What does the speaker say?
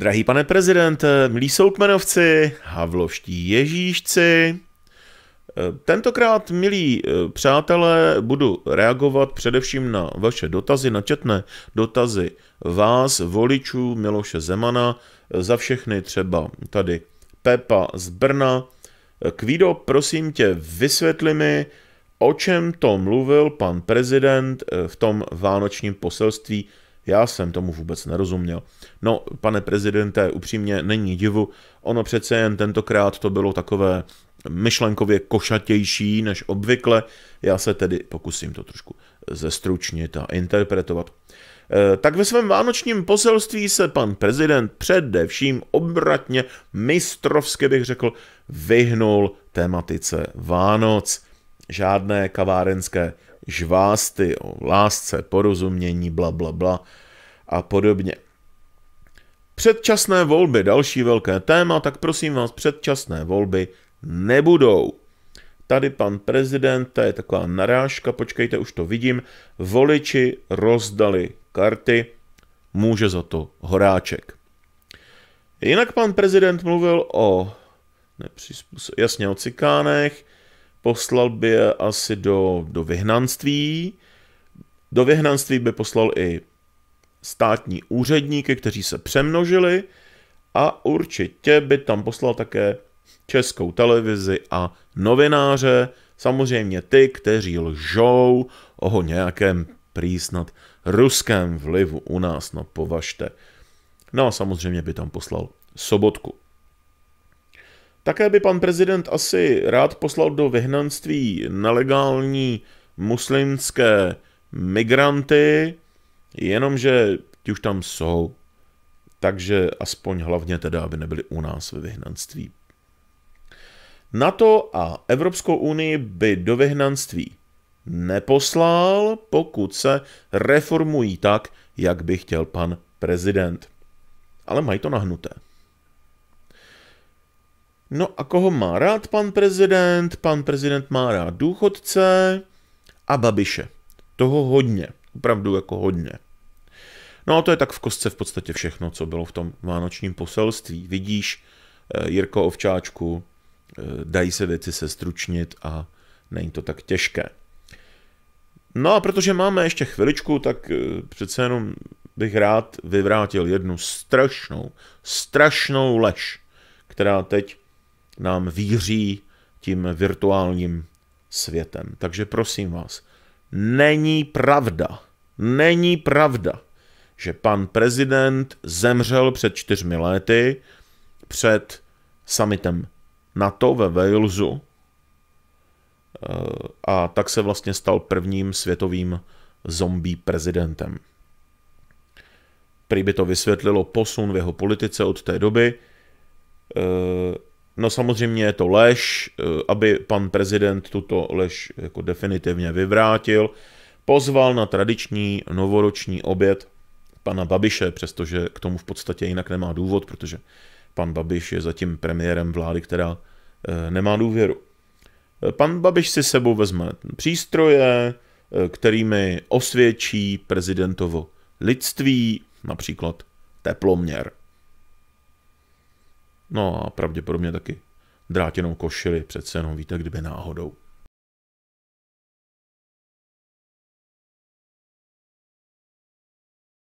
Drahý pane prezidente, milí soukmenovci, havloští ježíšci, eh, Tentokrát, milí eh, přátelé, budu reagovat především na vaše dotazy, na četné dotazy vás, voličů Miloše Zemana, eh, za všechny třeba tady Pepa z Brna. Kvído, prosím tě, vysvětli mi, o čem to mluvil pan prezident v tom vánočním poselství já jsem tomu vůbec nerozuměl. No, pane prezidente, upřímně není divu, ono přece jen tentokrát to bylo takové myšlenkově košatější než obvykle. Já se tedy pokusím to trošku zestručnit a interpretovat. Eh, tak ve svém vánočním poselství se pan prezident především obratně, mistrovsky bych řekl, vyhnul tematice Vánoc. Žádné kavárenské žvásty o lásce, porozumění, bla, bla, bla a podobně. Předčasné volby, další velké téma, tak prosím vás, předčasné volby nebudou. Tady pan prezident, to je taková narážka, počkejte, už to vidím. Voliči rozdali karty, může za to Horáček. Jinak pan prezident mluvil o nepřizpůsob... jasně o cikánech, poslal by je asi do, do vyhnanství. Do vyhnanství by poslal i státní úředníky, kteří se přemnožili a určitě by tam poslal také českou televizi a novináře, samozřejmě ty, kteří lžou o nějakém prý ruském vlivu u nás, no považte. No a samozřejmě by tam poslal sobotku. Také by pan prezident asi rád poslal do vyhnanství nelegální muslimské migranty, jenomže ti už tam jsou, takže aspoň hlavně teda, aby nebyli u nás ve vyhnanství. NATO a Evropskou unii by do vyhnanství neposlal, pokud se reformují tak, jak by chtěl pan prezident. Ale mají to nahnuté. No a koho má rád pan prezident? Pan prezident má rád důchodce a babiše. Toho hodně, opravdu jako hodně. No a to je tak v kostce v podstatě všechno, co bylo v tom vánočním poselství. Vidíš, eh, Jirko Ovčáčku, eh, dají se věci sestručnit a není to tak těžké. No a protože máme ještě chviličku, tak eh, přece jenom bych rád vyvrátil jednu strašnou, strašnou lež, která teď nám víří tím virtuálním světem. Takže prosím vás, není pravda, není pravda, že pan prezident zemřel před čtyřmi lety před summitem NATO ve Walesu eh, a tak se vlastně stal prvním světovým zombie prezidentem. Prý by to vysvětlilo posun v jeho politice od té doby, eh, No samozřejmě je to lež, eh, aby pan prezident tuto lež jako definitivně vyvrátil, pozval na tradiční novoroční oběd pana Babiše, přestože k tomu v podstatě jinak nemá důvod, protože pan Babiš je zatím premiérem vlády, která eh, nemá důvěru. Eh, pan Babiš si sebou vezme přístroje, kterými osvědčí prezidentovo lidství, například teploměr. No a pravděpodobně taky drátěnou košili, přece jenom víte, kdyby náhodou.